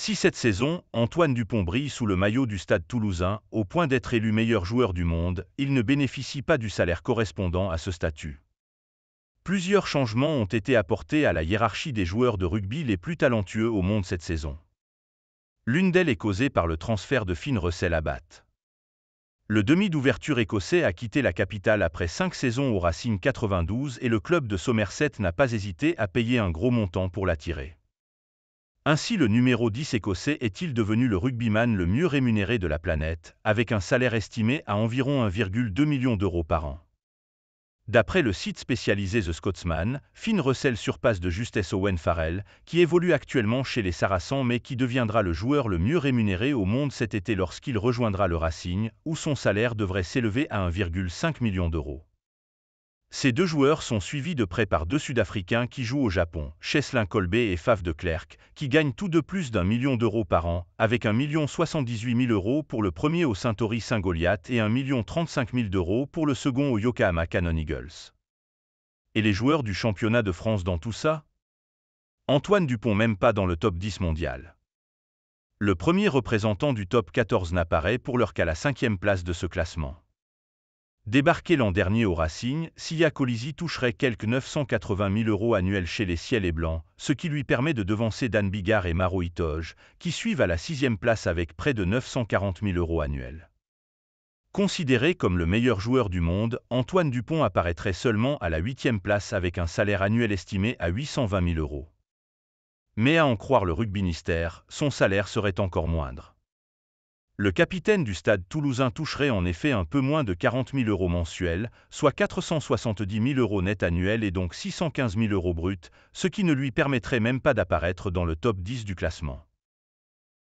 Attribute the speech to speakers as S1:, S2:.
S1: Si cette saison, Antoine Dupont brille sous le maillot du stade toulousain, au point d'être élu meilleur joueur du monde, il ne bénéficie pas du salaire correspondant à ce statut. Plusieurs changements ont été apportés à la hiérarchie des joueurs de rugby les plus talentueux au monde cette saison. L'une d'elles est causée par le transfert de Finn Russell Bath. Le demi d'ouverture écossais a quitté la capitale après cinq saisons au Racing 92 et le club de Somerset n'a pas hésité à payer un gros montant pour l'attirer. Ainsi le numéro 10 écossais est-il devenu le rugbyman le mieux rémunéré de la planète, avec un salaire estimé à environ 1,2 million d'euros par an. D'après le site spécialisé The Scotsman, Finn Russell surpasse de justesse Owen Farrell, qui évolue actuellement chez les Saracens mais qui deviendra le joueur le mieux rémunéré au monde cet été lorsqu'il rejoindra le Racing, où son salaire devrait s'élever à 1,5 million d'euros. Ces deux joueurs sont suivis de près par deux Sud-Africains qui jouent au Japon, Cheslin Kolbe et Faf de Klerk, qui gagnent tous deux plus d'un million d'euros par an, avec million 78 000 euros pour le premier au saint ori Saint-Goliath et million 35 000 d'euros pour le second au Yokohama Cannon Eagles. Et les joueurs du championnat de France dans tout ça Antoine Dupont même pas dans le top 10 mondial. Le premier représentant du top 14 n'apparaît pour l'heure qu'à la cinquième place de ce classement. Débarqué l'an dernier au Racing, Silla Colisi toucherait quelque 980 000 euros annuels chez les Ciel et Blancs, ce qui lui permet de devancer Dan Bigard et Maro Itoge, qui suivent à la sixième place avec près de 940 000 euros annuels. Considéré comme le meilleur joueur du monde, Antoine Dupont apparaîtrait seulement à la huitième place avec un salaire annuel estimé à 820 000 euros. Mais à en croire le rugby ministère, son salaire serait encore moindre le capitaine du stade toulousain toucherait en effet un peu moins de 40 000 euros mensuels, soit 470 000 euros net annuels et donc 615 000 euros bruts, ce qui ne lui permettrait même pas d'apparaître dans le top 10 du classement.